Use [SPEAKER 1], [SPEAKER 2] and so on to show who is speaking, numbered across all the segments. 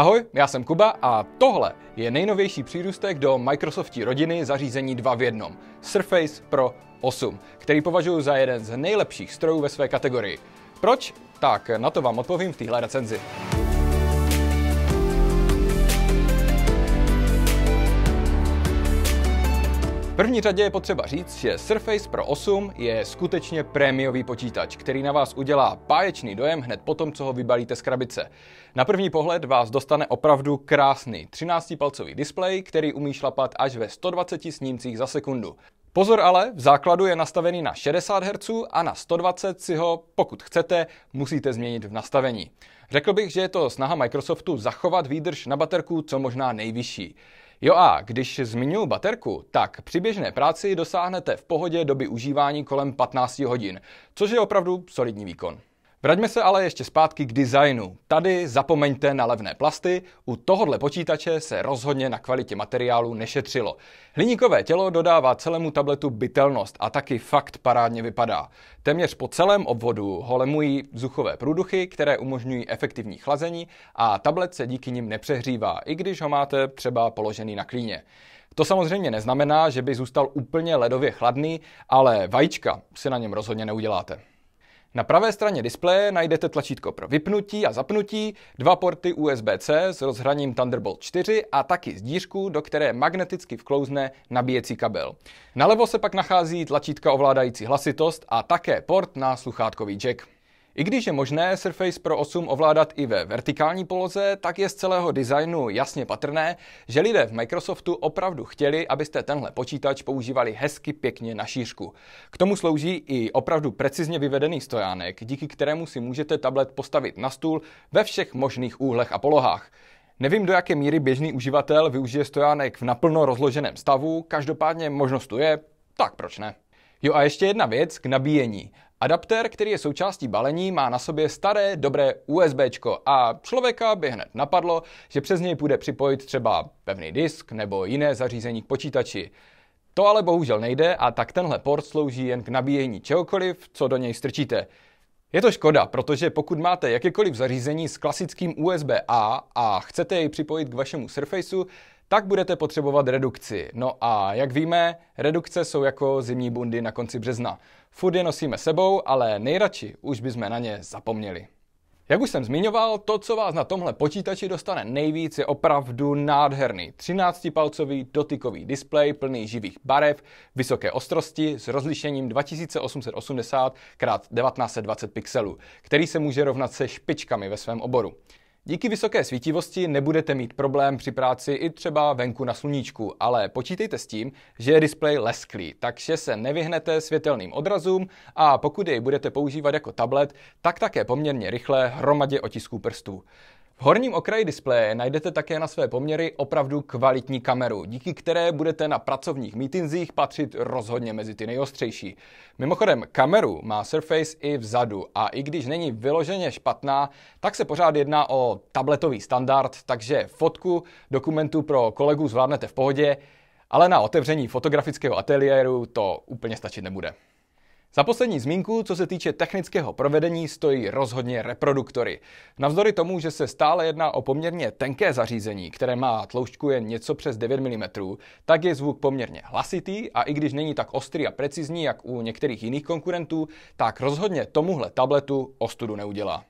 [SPEAKER 1] Ahoj, já jsem Kuba a tohle je nejnovější přírůstek do Microsoftí rodiny zařízení 2 v 1 Surface Pro 8, který považuji za jeden z nejlepších strojů ve své kategorii. Proč? Tak na to vám odpovím v téhle recenzi. první řadě je potřeba říct, že Surface Pro 8 je skutečně prémiový počítač, který na vás udělá páječný dojem hned po tom, co ho vybalíte z krabice. Na první pohled vás dostane opravdu krásný 13-palcový displej, který umí šlapat až ve 120 snímcích za sekundu. Pozor ale, v základu je nastavený na 60 Hz a na 120 si ho, pokud chcete, musíte změnit v nastavení. Řekl bych, že je to snaha Microsoftu zachovat výdrž na baterku co možná nejvyšší. Jo a když zmiňuji baterku, tak při běžné práci dosáhnete v pohodě doby užívání kolem 15 hodin, což je opravdu solidní výkon. Vraťme se ale ještě zpátky k designu. Tady zapomeňte na levné plasty, u tohohle počítače se rozhodně na kvalitě materiálu nešetřilo. Hliníkové tělo dodává celému tabletu bytelnost a taky fakt parádně vypadá. Téměř po celém obvodu ho lemují vzuchové průduchy, které umožňují efektivní chlazení a tablet se díky nim nepřehřívá, i když ho máte třeba položený na klíně. To samozřejmě neznamená, že by zůstal úplně ledově chladný, ale vajíčka si na něm rozhodně neuděláte. Na pravé straně displeje najdete tlačítko pro vypnutí a zapnutí, dva porty USB-C s rozhraním Thunderbolt 4 a taky z dířku, do které magneticky vklouzne nabíjecí kabel. Nalevo se pak nachází tlačítka ovládající hlasitost a také port na sluchátkový jack. I když je možné Surface Pro 8 ovládat i ve vertikální poloze, tak je z celého designu jasně patrné, že lidé v Microsoftu opravdu chtěli, abyste tenhle počítač používali hezky pěkně na šířku. K tomu slouží i opravdu precizně vyvedený stojánek, díky kterému si můžete tablet postavit na stůl ve všech možných úhlech a polohách. Nevím, do jaké míry běžný uživatel využije stojánek v naplno rozloženém stavu, každopádně možnost tu je, tak proč ne? Jo a ještě jedna věc k nabíjení. Adaptér, který je součástí balení, má na sobě staré, dobré USBčko a člověka by hned napadlo, že přes něj půjde připojit třeba pevný disk nebo jiné zařízení k počítači. To ale bohužel nejde a tak tenhle port slouží jen k nabíjení čehokoliv, co do něj strčíte. Je to škoda, protože pokud máte jakékoliv zařízení s klasickým USB-A a chcete jej připojit k vašemu Surfaceu, tak budete potřebovat redukci. No a jak víme, redukce jsou jako zimní bundy na konci března. Furt je nosíme sebou, ale nejradši už bychom na ně zapomněli. Jak už jsem zmiňoval, to, co vás na tomhle počítači dostane nejvíc, je opravdu nádherný 13-palcový dotykový displej plný živých barev, vysoké ostrosti s rozlišením 2880 x 1920 pixelů, který se může rovnat se špičkami ve svém oboru. Díky vysoké svítivosti nebudete mít problém při práci i třeba venku na sluníčku, ale počítejte s tím, že je displej lesklý, takže se nevyhnete světelným odrazům a pokud jej budete používat jako tablet, tak také poměrně rychle hromadě otisků prstů. V horním okraji displeje najdete také na své poměry opravdu kvalitní kameru, díky které budete na pracovních mítinzích patřit rozhodně mezi ty nejostřejší. Mimochodem, kameru má Surface i vzadu a i když není vyloženě špatná, tak se pořád jedná o tabletový standard, takže fotku dokumentu pro kolegu zvládnete v pohodě, ale na otevření fotografického ateliéru to úplně stačit nebude. Za poslední zmínku, co se týče technického provedení, stojí rozhodně reproduktory. Navzdory tomu, že se stále jedná o poměrně tenké zařízení, které má tloušťku jen něco přes 9 mm, tak je zvuk poměrně hlasitý a i když není tak ostrý a precizní, jak u některých jiných konkurentů, tak rozhodně tomuhle tabletu ostudu neudělá.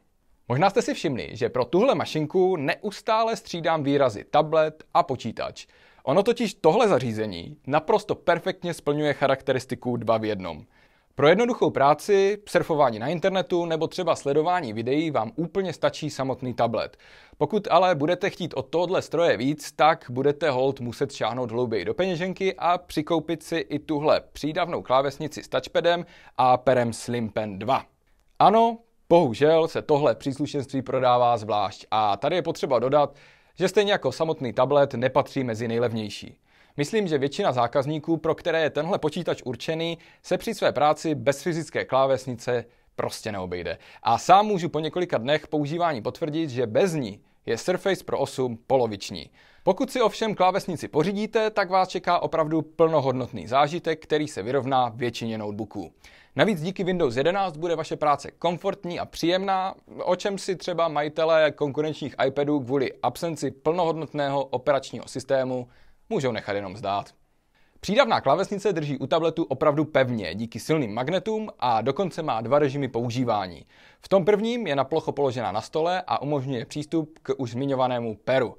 [SPEAKER 1] Možná jste si všimli, že pro tuhle mašinku neustále střídám výrazy tablet a počítač. Ono totiž tohle zařízení naprosto perfektně splňuje charakteristiku dva v jednom. Pro jednoduchou práci, surfování na internetu nebo třeba sledování videí vám úplně stačí samotný tablet. Pokud ale budete chtít od tohle stroje víc, tak budete hold muset šáhnout hlouběji do peněženky a přikoupit si i tuhle přídavnou klávesnici s touchpadem a perem Slim Pen 2. Ano, bohužel se tohle příslušenství prodává zvlášť a tady je potřeba dodat, že stejně jako samotný tablet nepatří mezi nejlevnější. Myslím, že většina zákazníků, pro které je tenhle počítač určený, se při své práci bez fyzické klávesnice prostě neobejde. A sám můžu po několika dnech používání potvrdit, že bez ní je Surface Pro 8 poloviční. Pokud si ovšem klávesnici pořídíte, tak vás čeká opravdu plnohodnotný zážitek, který se vyrovná většině notebooků. Navíc díky Windows 11 bude vaše práce komfortní a příjemná, o čem si třeba majitelé konkurenčních iPadů kvůli absenci plnohodnotného operačního systému můžou nechat jenom zdát. Přídavná klávesnice drží u tabletu opravdu pevně díky silným magnetům a dokonce má dva režimy používání. V tom prvním je na plocho položena na stole a umožňuje přístup k už zmiňovanému peru.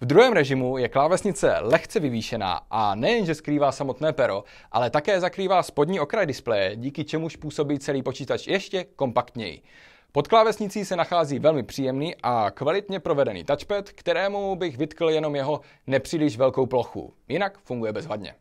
[SPEAKER 1] V druhém režimu je klávesnice lehce vyvýšená a nejenže skrývá samotné pero, ale také zakrývá spodní okraj displeje, díky čemuž působí celý počítač ještě kompaktněji. Pod klávesnicí se nachází velmi příjemný a kvalitně provedený touchpad, kterému bych vytkl jenom jeho nepříliš velkou plochu. Jinak funguje bezvadně.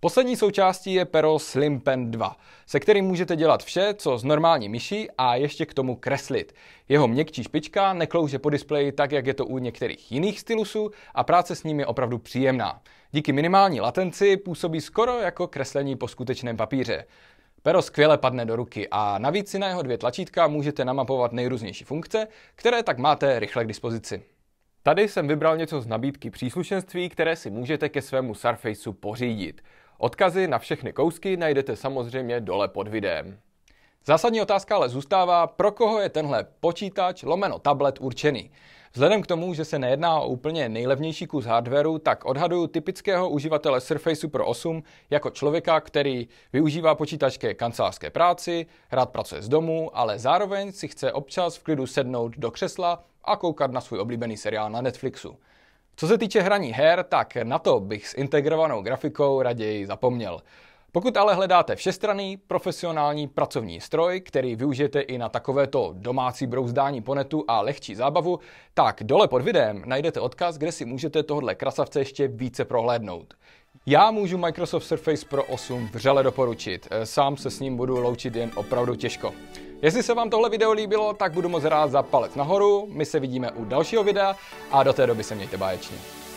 [SPEAKER 1] Poslední součástí je pero Slim Pen 2, se kterým můžete dělat vše, co s normální myší a ještě k tomu kreslit. Jeho měkčí špička neklouže po displeji tak, jak je to u některých jiných stylusů a práce s ním je opravdu příjemná. Díky minimální latenci působí skoro jako kreslení po skutečném papíře. Pero skvěle padne do ruky a navíc si na jeho dvě tlačítka můžete namapovat nejrůznější funkce, které tak máte rychle k dispozici. Tady jsem vybral něco z nabídky příslušenství, které si můžete ke svému Surfaceu pořídit. Odkazy na všechny kousky najdete samozřejmě dole pod videem. Zásadní otázka ale zůstává, pro koho je tenhle počítač lomeno tablet určený. Vzhledem k tomu, že se nejedná o úplně nejlevnější kus hardwareu, tak odhaduju typického uživatele Surface Pro 8 jako člověka, který využívá počítač ke kancelářské práci, rád pracuje z domu, ale zároveň si chce občas v klidu sednout do křesla a koukat na svůj oblíbený seriál na Netflixu. Co se týče hraní her, tak na to bych s integrovanou grafikou raději zapomněl. Pokud ale hledáte všestranný, profesionální pracovní stroj, který využijete i na takovéto domácí brouzdání po netu a lehčí zábavu, tak dole pod videem najdete odkaz, kde si můžete tohle krasavce ještě více prohlédnout. Já můžu Microsoft Surface Pro 8 vřele doporučit, eh, sám se s ním budu loučit jen opravdu těžko. Jestli se vám tohle video líbilo, tak budu moc rád za palec nahoru, my se vidíme u dalšího videa a do té doby se mějte báječně.